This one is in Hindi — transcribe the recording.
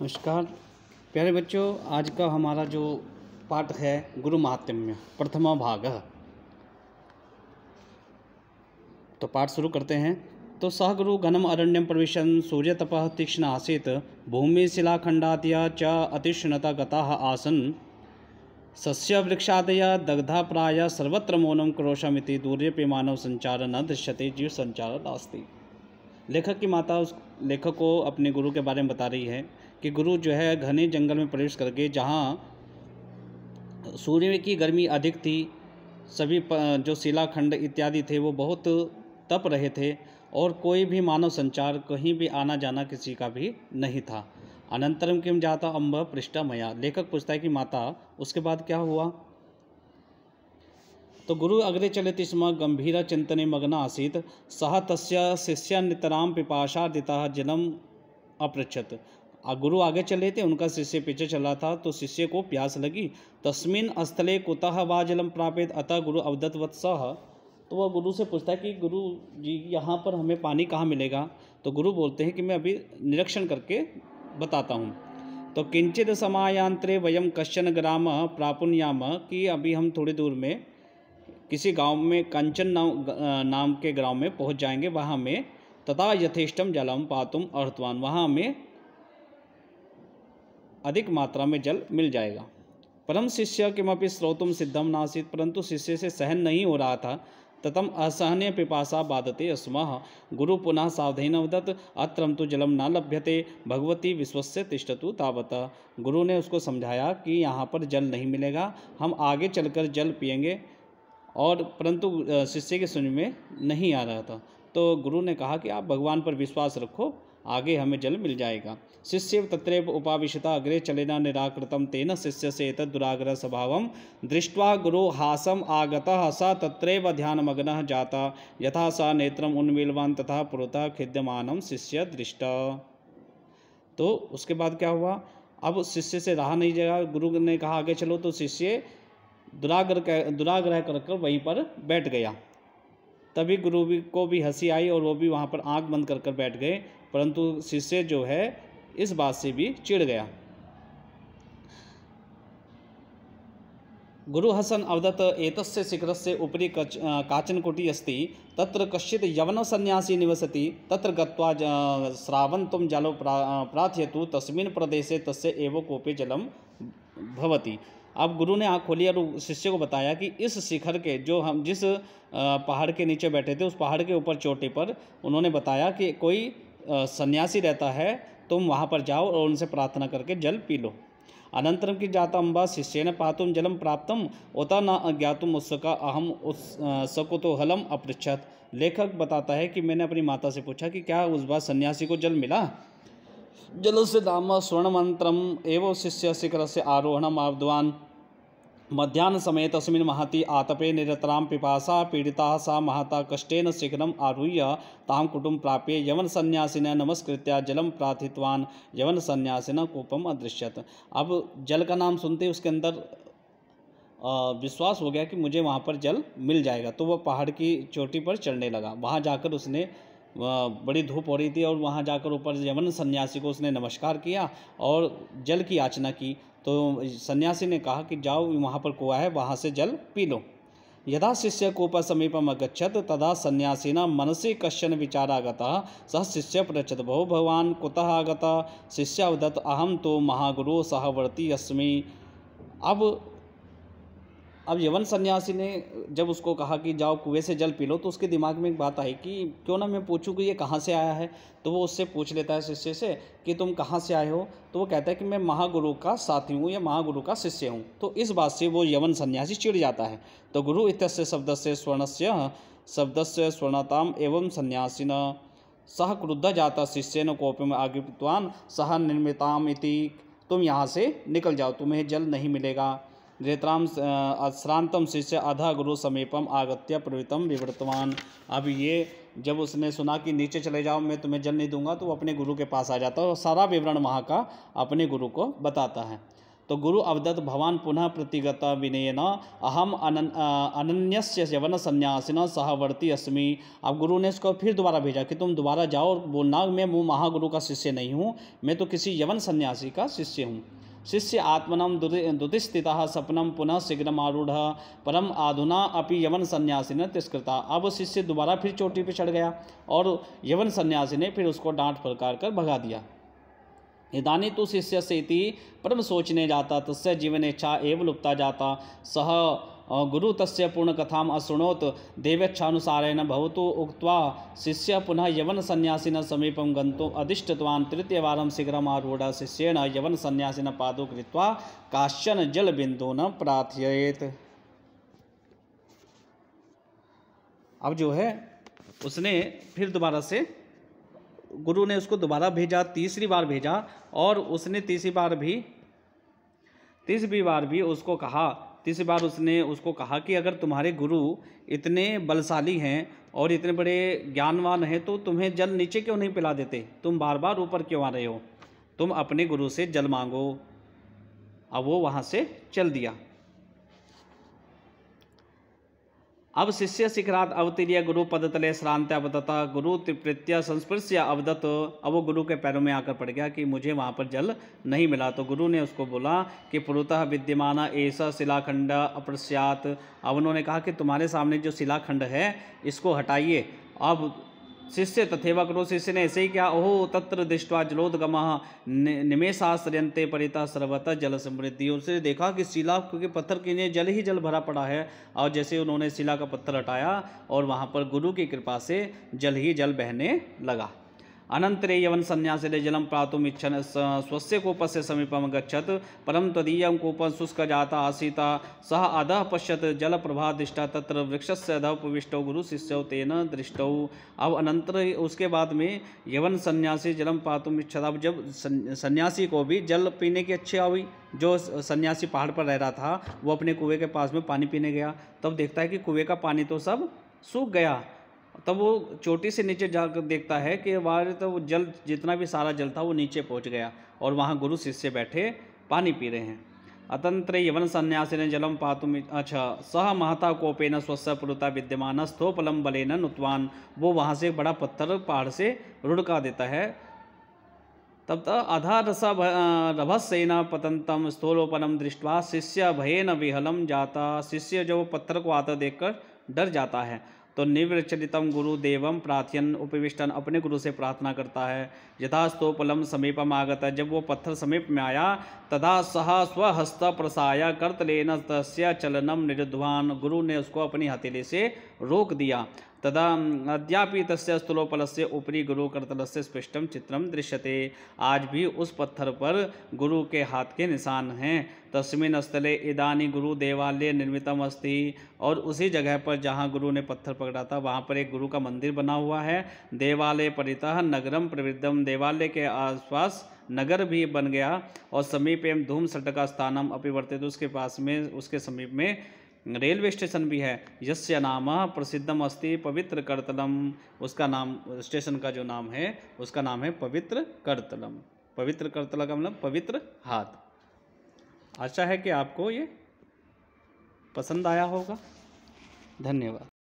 नमस्कार प्यारे बच्चों आज का हमारा जो पाठ है गुरु महात्म्य प्रथमा भाग तो पाठ शुरू करते हैं तो सहगुरु घनम अरण्यम प्रवेशन सूर्य तप तीक्ष्ण आसित भूमि शिलाखंडातिया च अतिष्णता गता आसन सस्य वृक्षादया दग्धा प्राय सर्वत्र मौनम क्रोशमिति दूर्य पे मानव संचार न दृश्यते जीव संचार नास्ती लेखक की माता उस लेखक को अपने गुरु के बारे में बता रही है कि गुरु जो है घने जंगल में प्रवेश करके जहाँ सूर्य की गर्मी अधिक थी सभी जो शिलाखंड इत्यादि थे वो बहुत तप रहे थे और कोई भी मानव संचार कहीं भी आना जाना किसी का भी नहीं था अनंतरम किम जाता अम्ब मया लेखक पूछता है कि माता उसके बाद क्या हुआ तो गुरु अग्रे चले स्म गंभीर चिंतने मग्न आसीत सह तस् शिष्य नितराम दिता जन्म अपृछत गुरु आगे चले थे उनका शिष्य पीछे चला था तो शिष्य को प्यास लगी तस्मिन स्थले कुतः वा जलम प्रापित अतः गुरु अवदत वत्साह तो वह गुरु से पूछता है कि गुरु जी यहाँ पर हमें पानी कहाँ मिलेगा तो गुरु बोलते हैं कि मैं अभी निरीक्षण करके बताता हूँ तो किंचित समायांतरे वयम कश्चन ग्राम याम कि अभी हम थोड़ी दूर में किसी गांव में कंचन नाम नाम के ग्राम में पहुंच जाएंगे वहाँ में तथा यथेष्टम जलम पातुम अर्थवान वहाँ में अधिक मात्रा में जल मिल जाएगा परम शिष्य किमपि स्रोतुम सिद्धम नासित परंतु शिष्य से सहन नहीं हो रहा था ततम असहनीय पिपासा बाधते अस्म गुरु पुनः सावधान अवदत अत्र तो जलम न लभ्यते भगवती विश्वस्य तिष्ठतु तावत गुरु ने उसको समझाया कि यहाँ पर जल नहीं मिलेगा हम आगे चलकर जल पियेंगे और परंतु शिष्य के सुन में नहीं आ रहा था तो गुरु ने कहा कि आप भगवान पर विश्वास रखो आगे हमें जल मिल जाएगा शिष्य तत्र उपाविशता अग्रे चलेना निराकृतम तेन शिष्य से दुराग्रह स्वभाव दृष्टवा गुरु हासम आगता स ध्यान ध्यानमग्न जाता यथा सा नेत्र उन्मीलवान तथा पुरतः खिद्यमान शिष्य दृष्ट तो उसके बाद क्या हुआ अब शिष्य से रहा नहीं जाएगा गुरु ने कहा आगे चलो तो शिष्य दुराग्रह दुराग्रह कर कर वहीं पर बैठ गया तभी गुरु भी को भी हंसी आई और वो भी वहाँ पर आँख बंद कर कर बैठ गए परंतु शिष्य जो है इस बात से भी चिढ़ गया गुरु हसन अवदत एतस्य से उपरी कच काचनकुटी अस्ति तत्र यवन सन्यासी निवसति तत्र गत्वा तुम जलं प्रा प्रार्थयतु तस्मिन् प्रदेशे तस्य एव कोपे जलम भवति अब गुरु ने आँख खोली और शिष्य को बताया कि इस शिखर के जो हम जिस पहाड़ के नीचे बैठे थे उस पहाड़ के ऊपर चोटी पर उन्होंने बताया कि कोई सन्यासी रहता है तुम वहाँ पर जाओ और उनसे प्रार्थना करके जल पी लो अनंतरम की जाता अम्बा शिष्य ने पातुम जलम प्राप्तम उता न अज्ञातुम उसका अहम उस सकुतूहलम अपृछत लेखक बताता है कि मैंने अपनी माता से पूछा कि क्या उस बार सन्यासी को जल मिला जल से दाम स्वर्ण मंत्रम एवं शिष्य शिखर से आरोहणम आवद्वान समय तस्मिन् महति आतपे निरतरां पिपासा पीडिता सा महता कष्टेन शिखरम् आरूह्य तां कुटुं प्राप्य यवन ने नमस्कृत्या जलम प्रार्थितवान संन्यासीन कूपम अदृश्यत अब जल का नाम सुनते उसके अंदर विश्वास हो गया कि मुझे वहाँ पर जल मिल जाएगा तो वह पहाड़ की चोटी पर चढ़ने लगा वहाँ जाकर उसने बड़ी धूप हो रही थी और वहाँ जाकर ऊपर यमन सन्यासी को उसने नमस्कार किया और जल की याचना की तो सन्यासी ने कहा कि जाओ वहाँ पर कुआ है वहाँ से जल पी लो यदा शिष्य कूप समीपम अगछत तदा सन्यासीना मनसी कश्चन विचार आगता सह शिष्य प्रचत भो भगवान कुतः आगता अवदत अहम तो महागुरु सहवर्ती अस्मि अब अब यवन सन्यासी ने जब उसको कहा कि जाओ कुएं से जल पी लो तो उसके दिमाग में एक बात आई कि क्यों ना मैं पूछूं कि ये कहाँ से आया है तो वो उससे पूछ लेता है शिष्य से कि तुम कहाँ से आए हो तो वो कहता है कि मैं महागुरु का साथी हूँ या महागुरु का शिष्य हूँ तो इस बात से वो यवन सन्यासी चिड़ जाता है तो गुरु इत्य शब्द से से शब्द से स्वर्णताम एवं सन्यासी न सह क्रुद्ध जाता शिष्य न कोप में आगे सह निर्मिताम इति तुम यहाँ से निकल जाओ तुम्हें जल नहीं मिलेगा धृतराम श्रांतम शिष्य आधा गुरु समीपम आगत्य प्रवृत्तम विवृतवान अब ये जब उसने सुना कि नीचे चले जाओ मैं तुम्हें जल नहीं दूंगा तो वो अपने गुरु के पास आ जाता है और सारा विवरण वहाँ का अपने गुरु को बताता है तो गुरु अवदत्त भवान पुनः प्रतिगत विनयन अहम अनन अनन्यस्य यवन संन्यासिन सहवर्ती अस्मि अब गुरु ने इसको फिर दोबारा भेजा कि तुम दोबारा जाओ और बोलना मैं मुँह महागुरु का शिष्य नहीं हूँ मैं तो किसी यवन सन्यासी का शिष्य हूँ शिष्य आत्मनम दुतिस्थित सपनम पुनः शीघ्रम आरूढ़ परम आधुना अभी यवन सन्यासी ने तिस्कृता अब शिष्य दोबारा फिर चोटी पर चढ़ गया और यवन सन्यासी ने फिर उसको डांट फलकार कर भगा दिया इदानी तो शिष्य से परम सोचने जाता तस्य जीवन इच्छा एवं लुप्ता जाता सह गुरु तस्य पूर्णकथाम् अशृणोत् देवेच्छानुसारेण भवतु उक्त्वा शिष्य पुनः समीप गंत गन्तुम् अधिष्ठितवान् तृतीयवारं शिष्य शिष्येण संन्यासीन पादौ कृत्वा काश्चन न प्रार्थयेत अब जो है उसने फिर दोबारा से गुरु ने उसको दोबारा भेजा तीसरी बार भेजा और उसने तीसरी बार भी तीसरी बार भी उसको कहा तीसरी बार उसने उसको कहा कि अगर तुम्हारे गुरु इतने बलशाली हैं और इतने बड़े ज्ञानवान हैं तो तुम्हें जल नीचे क्यों नहीं पिला देते तुम बार बार ऊपर क्यों आ रहे हो तुम अपने गुरु से जल मांगो अब वो वहाँ से चल दिया अब शिष्य शिखरात अवतीर्य गुरु पद तले श्रांत अवदत्ता गुरु त्रिपृत्य संस्पर्श अवदत्त अब वो गुरु के पैरों में आकर पड़ गया कि मुझे वहाँ पर जल नहीं मिला तो गुरु ने उसको बोला कि पुरुतः विद्यमान ऐसा शिलाखंड अप्रस्यात अब उन्होंने कहा कि तुम्हारे सामने जो शिलाखंड है इसको हटाइए अब शिष्य तथेवा करो शिष्य ने ऐसे ही क्या ओहो तत्र दृष्टवा जलोदगम निमेशाश्रयंते परिता सर्वतः जल समृद्धि उसने देखा कि शिला क्योंकि पत्थर के लिए जल ही जल भरा पड़ा है और जैसे उन्होंने शिला का पत्थर हटाया और वहाँ पर गुरु की कृपा से जल ही जल बहने लगा अनन्तरेयवन् सन्यासिरे जलं प्रातुमिच्छन् स्वस्य परम तदीय गच्छत् शुष्क जाता आसीता सह आसीत् पश्यत जल प्रभा दृष्टा तत्र से अधः उपविष्टौ गुरुशिष्यौ तेन दृष्टौ अब अनंतर उसके बाद में यवन सन्यासी जलम प्राप्त इच्छा अब जब सन्यासी को भी जल पीने की अच्छी हुई जो सन्यासी पहाड़ पर रह रहा था वो अपने कुएं के पास में पानी पीने गया तब देखता है कि कुएं का पानी तो सब सूख गया तब वो चोटी से नीचे जाकर देखता है कि वहाँ तो वो जल जितना भी सारा जल था वो नीचे पहुँच गया और वहाँ गुरु शिष्य बैठे पानी पी रहे हैं अतंत्र यवन संन्यासी ने जलम पातुम अच्छा सह महता कोपेन स्वस्व पुरुता विद्यमान स्थोपलम बलेन नुतवान वो वहाँ से बड़ा पत्थर पहाड़ से रुड़का देता है तब तक तो आधा रसा रभसेन पतंतम स्थूलोपनम दृष्टवा शिष्य भयन विहलम जाता शिष्य जो पत्थर को आता देखकर डर जाता है तो निवृचरितम गुरुदेव प्रार्थयन उपविष्टन अपने गुरु से प्रार्थना करता है यथास्तोपलम समीपम आगत जब वो पत्थर समीप में आया तथा सह स्वहस्त प्रसाया कर्तलेन तस्य चलनम निरुद्धवान गुरु ने उसको अपनी हथेली से रोक दिया तदा अं, अद्यापि तस्य स्थलोपलस्य ऊपरी से स्पष्ट चित्रम दृश्यते आज भी उस पत्थर पर गुरु के हाथ के निशान हैं तस्मिन स्थले इदानी गुरु देवालय निर्मित अस्ति और उसी जगह पर जहाँ गुरु ने पत्थर पकड़ा था वहाँ पर एक गुरु का मंदिर बना हुआ है देवालय परितः नगरम प्रवृद्धम देवालय के आसपास नगर भी बन गया और समीप एवं धूम सटका स्थानम अपिवर्तित उसके पास में उसके समीप में रेलवे स्टेशन भी है यस्य नाम प्रसिद्धम अस्ति पवित्र करतलम उसका नाम स्टेशन का जो नाम है उसका नाम है पवित्र करतलम पवित्र करतल का मतलब पवित्र हाथ आशा है कि आपको ये पसंद आया होगा धन्यवाद